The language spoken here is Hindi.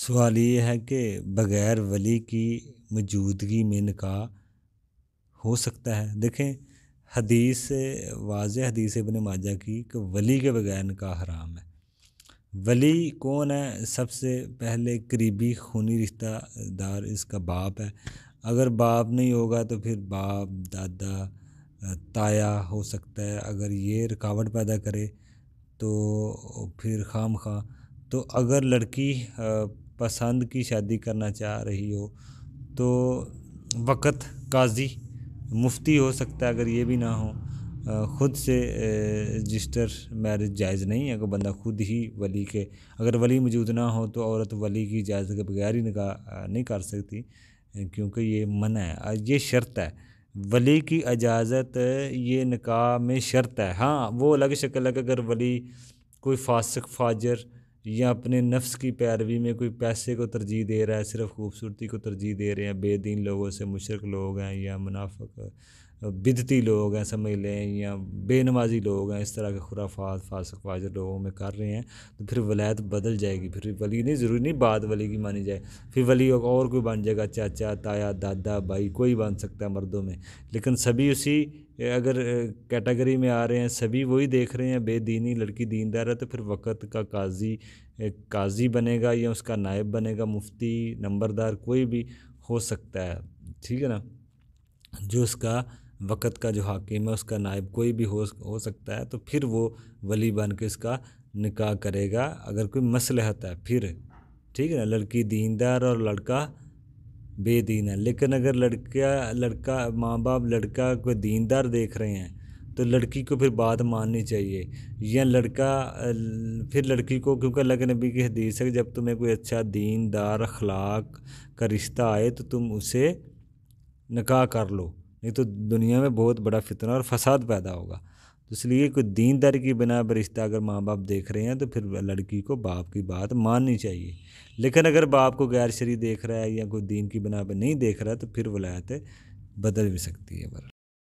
सवाल ये है कि बग़ैर वली की मौजूदगी में निकाह हो सकता है देखें हदीस वाज हदीस इबन माजा की कि वली के बग़ैर निकाह हराम है वली कौन है सबसे पहले करीबी खूनी रिश्तेदार इसका बाप है अगर बाप नहीं होगा तो फिर बाप दादा ताया हो सकता है अगर ये रुकावट पैदा करे तो फिर खाम खा तो अगर लड़की पसंद की शादी करना चाह रही हो तो वक़्त काजी मुफ्ती हो सकता है अगर ये भी ना हो ख़ुद से रजिस्टर मैरिज जायज़ नहीं है अगर बंदा ख़ुद ही वली के अगर वली मौजूद ना हो तो औरत वली की इजाज़त के बगैर ही निकाह नहीं कर सकती क्योंकि ये मना है ये शर्त है वली की इजाज़त ये निकाह में शर्त है हाँ वो अलग शक्ल है अगर वली कोई फासक फाजर या अपने नफ्स की पैरवी में कोई पैसे को तरजीह दे रहा है सिर्फ खूबसूरती को तरजीह दे रहे हैं बेदीन लोगों से मुशरक लोग हैं या मुनाफक बिदती लोग हैं समझ लें या बेनवाजी लोग हैं इस तरह के खुराफात फासक फाजर लोगों में कर रहे हैं तो फिर वलायत बदल जाएगी फिर वली नहीं ज़रूरी नहीं बाद वली की मानी जाए फिर वली और कोई बन जाएगा चाचा ताया दादा भाई कोई बन सकता है मर्दों में लेकिन सभी उसी अगर कैटेगरी में आ रहे हैं सभी वही देख रहे हैं बेदीनी लड़की दीनदार है तो फिर वक़्त का काजी काजी बनेगा या उसका नायब बनेगा मुफ्ती नंबरदार कोई भी हो सकता है ठीक है ना जो उसका वक़्त का जो हाकिम है उसका नायब कोई भी हो हो सकता है तो फिर वो वली बन के उसका निकाह करेगा अगर कोई मसलहत है फिर ठीक है ना लड़की दीनदार और लड़का बेदीन है लेकिन अगर लड़का लड़का माँ बाप लड़का को दीनदार देख रहे हैं तो लड़की को फिर बात माननी चाहिए या लड़का फिर लड़की को क्योंकि अल्लाह के नबी की हदीस है जब तुम्हें कोई अच्छा दीनदार अखलाक का रिश्ता आए तो तुम उसे निकाह कर लो नहीं तो दुनिया में बहुत बड़ा फितना और फसाद पैदा होगा तो इसलिए कोई दीनदारी की बिना पर रिश्ता अगर माँ बाप देख रहे हैं तो फिर लड़की को बाप की बात माननी चाहिए लेकिन अगर बाप को गैर शरी देख रहा है या कोई दीन की बिना पर नहीं देख रहा है तो फिर वलायत बदल भी सकती है पर